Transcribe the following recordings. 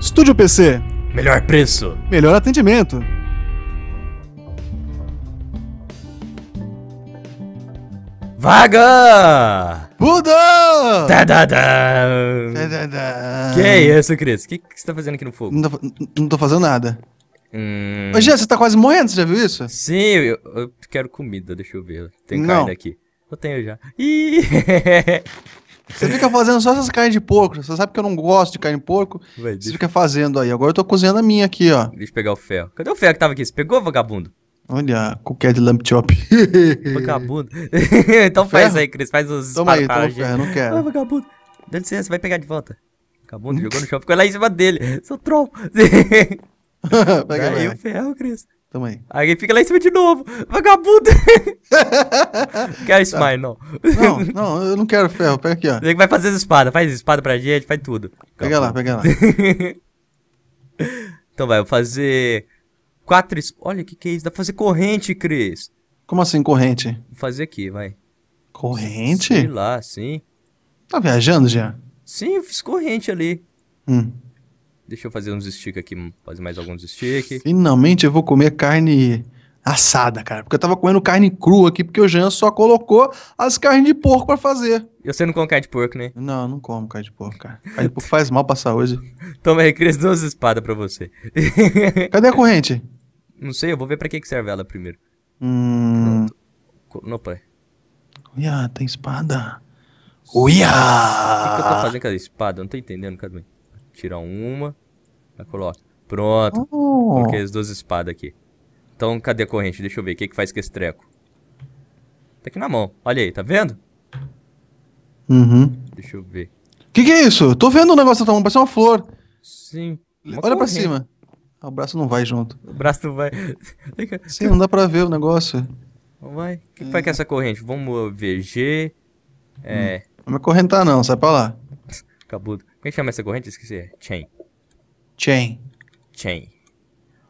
Estúdio PC. Melhor preço. Melhor atendimento. Vaga! Buda! Da, da, da. Que é isso, Cris? O que, você tá fazendo aqui no fogo? Não tô, não tô fazendo nada. Hum... Ô, Jean, você tá quase morrendo, você já viu isso? Sim, eu, eu quero comida, deixa eu ver. Tem carne aqui. Eu tenho já. Ih! Você fica fazendo só essas carnes de porco. Você sabe que eu não gosto de carne de porco. você deixa... fica fazendo aí. Agora eu tô cozinhando a minha aqui, ó. Deixa eu pegar o ferro. Cadê o ferro que tava aqui? Você pegou, vagabundo? Olha, qualquer de lamp chop. vagabundo. então faz aí, Cris. Faz os Toma aí, toma ferro, não quero. Ah, vagabundo. Dá licença, vai pegar de volta. Vagabundo jogou no chão, ficou lá em cima dele. Seu troll. Pega tá aí o ferro, Cris também. Aí ele fica lá em cima de novo. Vagabundo! quero isso tá. não. Não, não, eu não quero ferro. Pega aqui, ó. Ele vai fazer as espadas. Faz espada pra gente, faz tudo. Pega Calma. lá, pega lá. então vai, eu vou fazer... Quatro... Es... Olha, o que que é isso? Dá pra fazer corrente, Cris. Como assim, corrente? Vou fazer aqui, vai. Corrente? Sei lá, sim. Tá viajando, já? Sim, eu fiz corrente ali. Hum. Deixa eu fazer uns stick aqui, fazer mais alguns stick. Finalmente eu vou comer carne assada, cara. Porque eu tava comendo carne crua aqui, porque o Jean só colocou as carnes de porco para fazer. E você não come carne de porco, né? Não, não como carne de porco, cara. Carne de porco faz mal pra saúde. Toma aí, Cris, duas espadas pra você. Cadê a corrente? Não sei, eu vou ver pra que, que serve ela primeiro. Hum... Pronto. Opa. Uia, tem espada. Uia! O que, que eu tô fazendo com a espada? Eu não tô entendendo, cadê? Tira uma, coloca. Pronto. Oh. Coloquei as duas espadas aqui. Então, cadê a corrente? Deixa eu ver. O que, que faz com esse treco? Tá aqui na mão. Olha aí, tá vendo? Uhum. Deixa eu ver. Que que é isso? Tô vendo um negócio na tua mão, parece uma flor. Sim. Uma Olha para pra cima. Ah, o braço não vai junto. O braço não vai. Sim, não dá pra ver o negócio. Vai. O que, que é. faz com essa corrente? Vamos ver. G. É. Hum. Não vai correntar, não, sai pra lá. Cabudo. É Quem chama essa corrente? Esqueci. Chain. Chain. Chain.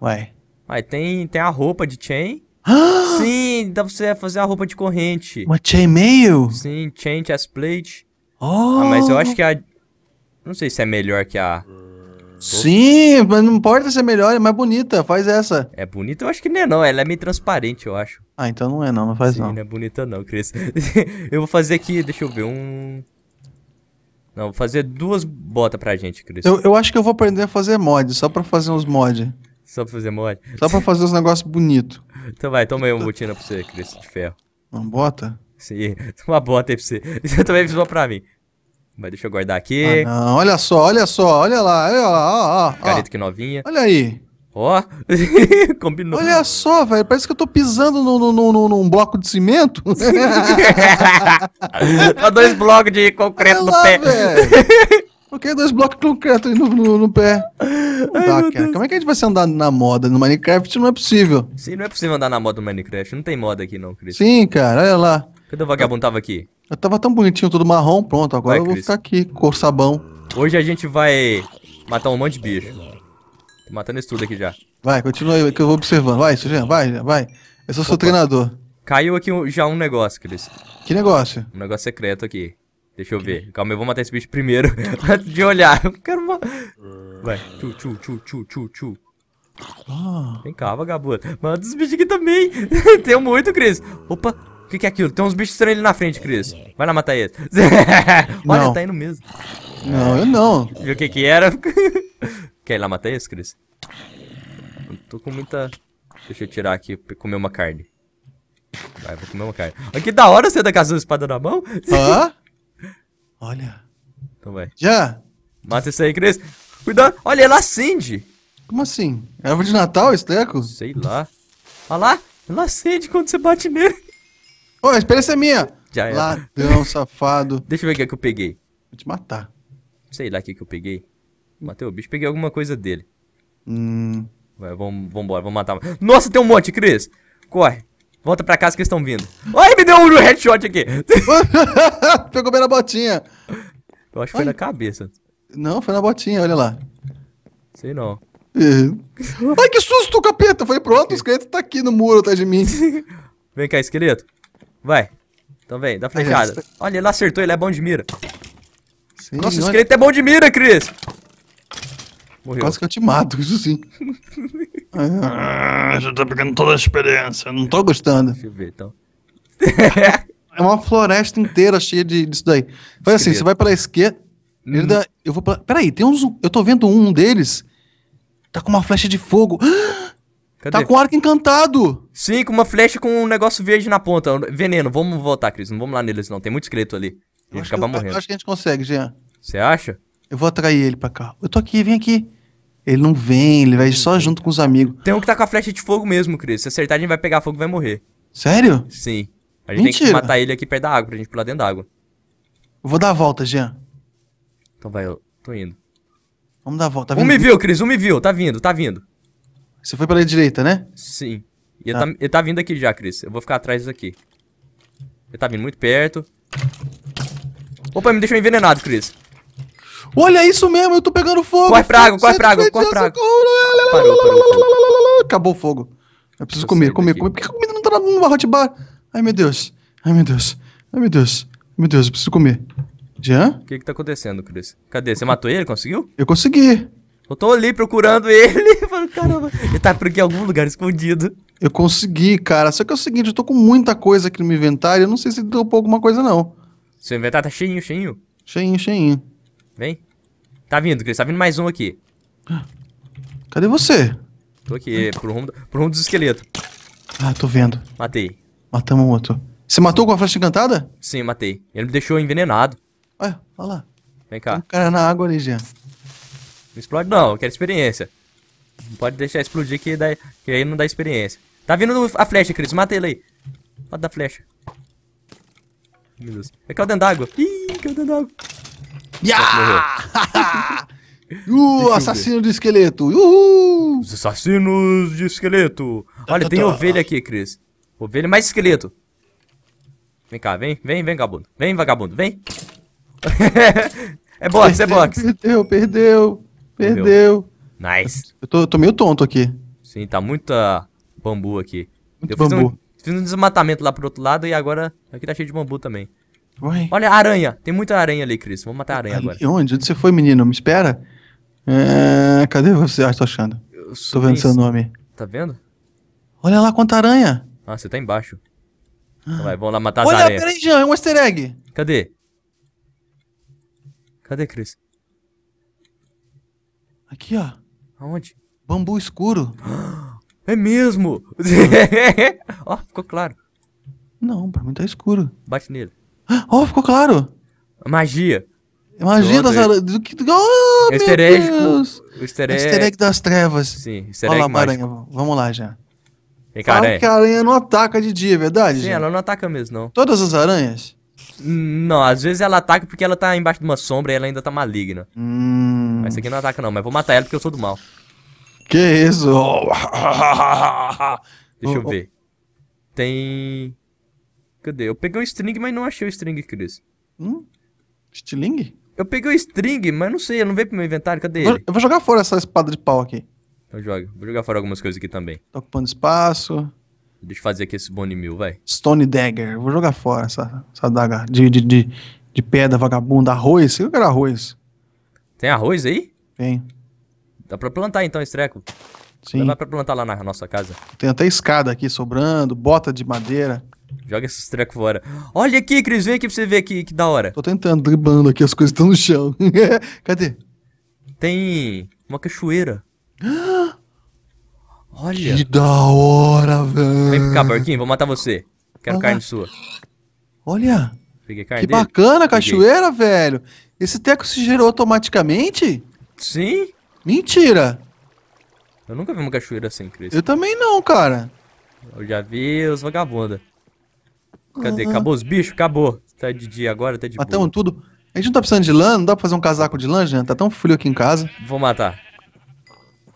Ué. Ué, tem, tem a roupa de chain. Sim, dá pra você fazer a roupa de corrente. Uma chain mail? Sim, chain chestplate. Ah, oh. Ah, mas eu acho que a... Não sei se é melhor que a... Sim, mas não importa se é melhor, é mais bonita, faz essa. É bonita? Eu acho que não é não, ela é meio transparente, eu acho. Ah, então não é não, não faz Sim, não. não é bonita não, Cris. eu vou fazer aqui, deixa eu ver, um... Não, vou fazer duas botas pra gente, Cris. Eu, eu acho que eu vou aprender a fazer mod, só pra fazer uns mod. Só pra fazer mod? Só pra fazer uns negócios bonitos. Então vai, toma aí uma botina pra você, Cris, de ferro. Uma bota? Sim, uma bota aí pra você. Você também fez pra mim. Mas deixa eu guardar aqui. Ah, não, olha só, olha só, olha lá, olha lá, ó, ó. Careta que novinha. Olha aí. Ó, oh. combinou. Olha só, velho, parece que eu tô pisando no, no, no, num bloco de cimento. Só dois blocos de concreto Olha no lá, pé. Porque dois blocos de concreto no, no, no pé. Ai, dá, cara. Como é que a gente vai se andar na moda no Minecraft? Não é possível. Sim, não é possível andar na moda no Minecraft. Não tem moda aqui não, Cris. Sim, cara, olha lá. Cadê o vagabundo tava aqui? Eu tava tão bonitinho, todo marrom, pronto. Agora vai, eu vou Chris. ficar aqui, cor sabão. Hoje a gente vai matar um monte de bicho. Tô matando isso tudo aqui já. Vai, continua aí que eu vou observando. Vai, Sujan, vai, vai. Eu sou Opa. seu treinador. Caiu aqui já um negócio, Cris. Que negócio? Um negócio secreto aqui. Deixa eu ver. Calma, eu vou matar esse bicho primeiro antes de olhar. Eu quero uma... Vai. Tchu, tchu, tchu, tchu, tchu, tchu. Ah. Vem cá, vagabundo. Manda os bichos aqui também. Tem muito, Cris. Opa, o que, que, é aquilo? Tem uns bichos estranhos ali na frente, Cris. Vai lá matar eles. Olha, não. tá indo mesmo. Não, eu não. Viu o que que era? Quer ir lá matar esse, Cris? Eu tô com muita... Deixa eu tirar aqui e comer uma carne. Vai, vou comer uma carne. Olha que da hora você tá com a espada na mão. Hã? Olha. Então vai. Já. Mata esse aí, Cris. Cuidado. Olha, ela acende. Como assim? É árvore de Natal, esteco? Sei lá. Olha lá. Ela acende quando você bate nele. Ô, a experiência é minha. Já é. Ladrão, safado. Deixa eu ver o que, é que eu peguei. Vou te matar. Sei lá o que, é que eu peguei. Matei o bicho, peguei alguma coisa dele. Hum. Vai, vamos, vambora, vamos matar. Nossa, tem um monte, Cris! Corre! Volta pra casa que eles estão vindo. Ai, me deu um headshot aqui! Pegou bem na botinha. Eu acho que Ai. foi na cabeça. Não, foi na botinha, olha lá. Sei não. Uhum. Ai, que susto, capeta! Foi pronto, o esqueleto tá aqui no muro atrás de mim. Vem cá, esqueleto. Vai. Então vem, dá flechada. Tá- olha, ele acertou, ele é bom de mira. Sim, Nossa, o esqueleto é bom de mira, Cris. Morreu. Quase que eu te mato, isso sim. ah, já tô tá pegando toda a experiência, não tô gostando. Deixa eu ver, então. é uma floresta inteira cheia de, disso daí. Faz assim, você vai pela esquerda, hum. dá, eu vou pra, Peraí, tem uns... Eu tô vendo um deles, tá com uma flecha de fogo. Tá Cadê? Tá com arco encantado! Sim, com uma flecha com um negócio verde na ponta. Veneno, vamos voltar, Cris. Não vamos lá neles, não. Tem muito escrito ali. acaba morrendo. Eu acho que a gente consegue, Jean. Você acha? Eu vou atrair ele pra cá. Eu tô aqui, vem aqui. Ele não vem, ele vai só junto com os amigos. Tem um que tá com a flecha de fogo mesmo, Cris. Se acertar, a gente vai pegar fogo e vai morrer. Sério? Sim. A gente Mentira. tem que matar ele aqui perto da água, pra gente pular dentro da água. Eu vou dar a volta, Jean. Então vai, eu tô indo. Vamos dar a volta. Tá um me viu, Cris, um me viu. Tá vindo, tá vindo. Você foi pela direita, né? Sim. E tá. Ele, tá, ele tá vindo aqui já, Cris. Eu vou ficar atrás disso aqui. Ele tá vindo muito perto. Opa, me deixou envenenado, Cris. Olha isso mesmo, eu tô pegando fogo. Corre frago, corre pra corre pra Acabou o fogo. Eu preciso eu comer, comer, daqui. comer. Por que a comida não tá no barrote bar? Ai, meu Deus. Ai, meu Deus. Ai, meu Deus. Meu Deus, eu preciso comer. Jean? O que que tá acontecendo, Chris? Cadê? Você matou ele? Conseguiu? Eu consegui. Eu tô ali procurando ele. Falando, caramba, ele tá por aqui em algum lugar escondido. Eu consegui, cara. Só que é o seguinte, eu tô com muita coisa aqui no meu inventário. Eu não sei se deu dropou alguma coisa, não. Seu inventário tá cheinho, cheinho? Cheinho, cheinho. Vem. Tá vindo, Cris. Tá vindo mais um aqui. Cadê você? Tô aqui, pro rumo, pro rumo dos esqueletos. Ah, tô vendo. Matei. Matamos um outro. Você matou com a flecha encantada? Sim, matei. Ele me deixou envenenado. olha olha lá. Vem cá. Tem um cara na água ali, Jean. Não explode não, eu quero experiência. Não pode deixar explodir que, dá, que aí não dá experiência. Tá vindo a flecha, Cris. Mata ele aí. Mata a flecha. Meu Deus. É que é o dentro d'água. Ih, que é o dentro d'água. Yeah! uh, assassino de esqueleto! Uhul! Os assassinos de esqueleto! Olha, tem ovelha aqui, Cris. Ovelha mais esqueleto. Vem cá, vem, vem, vem, vagabundo. Vem, vagabundo, vem. é box, é box. Perdeu, perdeu, perdeu. Nice. Eu tô, tô meio tonto aqui. Sim, tá muita bambu aqui. Muito eu bambu. Fiz um, fiz um desmatamento lá pro outro lado e agora aqui tá cheio de bambu também. Uai. Olha, aranha. Tem muita aranha ali, Cris. Vamos matar a aranha agora. Onde? Onde você foi, menino? Me espera. É... Cadê você? Ah, tô achando. Eu tô vendo seu nome. Tá vendo? Olha lá quanta aranha. Ah, você tá embaixo. Ah. Então vai, vamos lá matar as aranhas. Olha, peraí, Jean. É um easter egg. Cadê? Cadê, Cris? Aqui, ó. Aonde? Bambu escuro. É mesmo! ó, ficou claro. Não, pra mim tá escuro. Bate nele. Ó, oh, ficou claro. Magia. Magia das aranhas. Do que. Oh, o meu egg, Deus. O easter egg. Easter egg das trevas. Sim, easter egg. Olha lá, aranha. Vamos lá já. Vem cá, ah, aranha. que a aranha não ataca de dia, é verdade? Sim, já? ela não ataca mesmo, não. Todas as aranhas? Não, às vezes ela ataca porque ela tá embaixo de uma sombra e ela ainda tá maligna. Hum. Mas isso aqui não ataca, não, mas vou matar ela porque eu sou do mal. Que isso? Deixa eu oh, oh. ver. Tem. Cadê? Eu peguei um string, mas não achei o string, Cris. Hum? Stiling? Eu peguei o string, mas não sei, eu não veio pro meu inventário, cadê vou, ele? Eu vou jogar fora essa espada de pau aqui. Eu então jogo. Vou jogar fora algumas coisas aqui também. Tá ocupando espaço. Deixa eu fazer aqui esse Bone Mill, vai. Stone Dagger. Vou jogar fora essa, essa daga de, de, de, de pedra vagabunda. Arroz? Eu quero arroz. Tem arroz aí? Tem. Dá pra plantar então esse treco. Sim. Dá pra plantar lá na nossa casa. Tem até escada aqui sobrando, bota de madeira. Joga esses trecos fora. Olha aqui, Cris, vem aqui pra você ver aqui, que da hora. Tô tentando, driblando aqui, as coisas estão no chão. Cadê? Tem uma cachoeira. Olha. Que da hora, velho. Vem cá, porquinho, vou matar você. Quero Olha. Ah. carne sua. Olha. Peguei carne Que dele. bacana a cachoeira, Peguei. velho. Esse teco se gerou automaticamente? Sim. Mentira. Eu nunca vi uma cachoeira assim, Cris. Eu também não, cara. Eu já vi os vagabundos. Cadê? Uhum. Acabou os bichos? Acabou. Tá de dia agora, tá de Matamos boa. tudo. A gente não tá precisando de lã, não dá pra fazer um casaco de lã, Jean? Tá tão frio aqui em casa. Vou matar.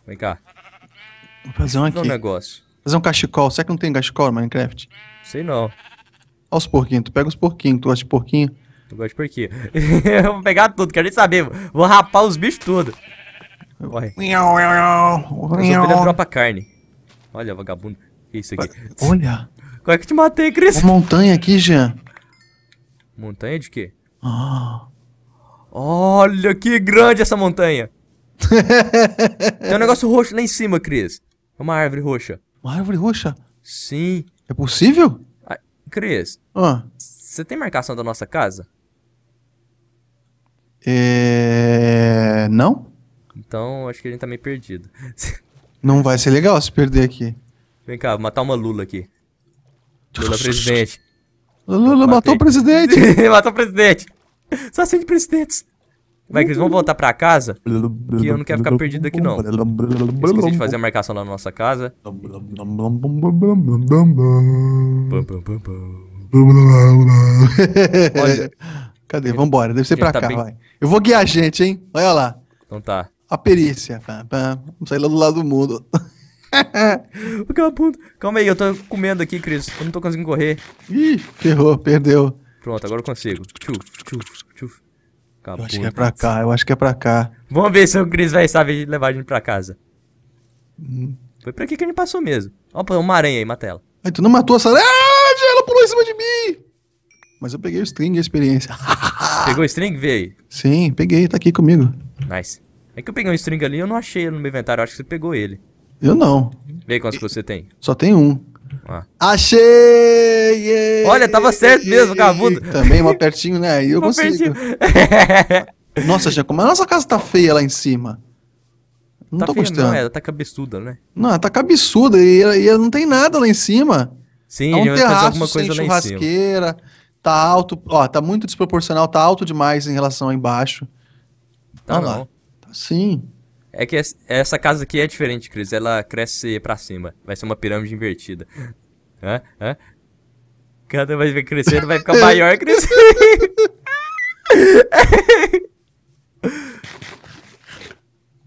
Vem cá. Vou fazer um aqui. Vou fazer um negócio. Fazer um cachecol. Será que não tem cachecol no Minecraft? Sei não. Olha os porquinhos. Tu pega os porquinhos. Tu gosta de porquinho? Eu gosto de porquinho. eu vou pegar tudo, quero nem saber. Vou rapar os bichos tudo. Corre. Eu sou filho da carne. Olha, vagabundo. Que isso aqui? Olha. Como é que eu te matei, Cris? Uma montanha aqui, Jean. Montanha de quê? Oh. Olha que grande essa montanha. Tem um negócio roxo lá em cima, Cris. É uma árvore roxa. Uma árvore roxa? Sim. É possível? Ah, Cris. Ah. Você tem marcação da nossa casa? É... Não? Então, acho que a gente tá meio perdido. Não vai ser legal se perder aqui. Vem cá, vou matar uma lula aqui. Lula presidente. Lula matou o presidente! matou o presidente! Só de presidentes! Vai que eles vão voltar pra casa? Que eu não quero ficar perdido aqui, não. esqueci de fazer a marcação lá na nossa casa. Olha. Cadê? Vambora, deve ser pra tá cá, bem... vai. Eu vou guiar a gente, hein? Olha lá. Então tá. A perícia. Vamos sair lá do lado do mundo o Caputo. Calma aí, eu tô comendo aqui, Cris. Eu não tô conseguindo correr. Ih, ferrou, perdeu. Pronto, agora eu consigo. Tchuf, tchuf, tchuf. Caputo. Eu acho que é pra cá, eu acho que é pra cá. Vamos ver se o Cris vai saber levar a gente pra casa. Hum. Foi pra aqui que a gente passou mesmo. Ó, uma aranha aí, mata ela. Ai, tu não matou essa aranha? Ah, ela pulou em cima de mim! Mas eu peguei o string de experiência. Pegou o string? Vê aí. Sim, peguei, tá aqui comigo. Nice. É que eu peguei um string ali e eu não achei ele no meu inventário, eu acho que você pegou ele. Eu não. Vê quantos que você tem. Só tem um. Ah. Achei! Yeah, Olha, tava certo yeah, mesmo, cabudo. Também, uma pertinho, né? Aí eu uma consigo. nossa, como a nossa casa tá feia lá em cima. Não tá tô feia, gostando. Não, ela tá cabeçuda, né? Não, ela tá cabeçuda e, e ela não tem nada lá em cima. Sim, é um terraço alguma coisa sem churrasqueira. Tá alto, ó, tá muito desproporcional, tá alto demais em relação a embaixo. Tá não. Lá. Tá sim. É que essa casa aqui é diferente, Cris. Ela cresce pra cima. Vai ser uma pirâmide invertida. Hã? Hã? Cada vai crescendo, vai ficar maior crescendo.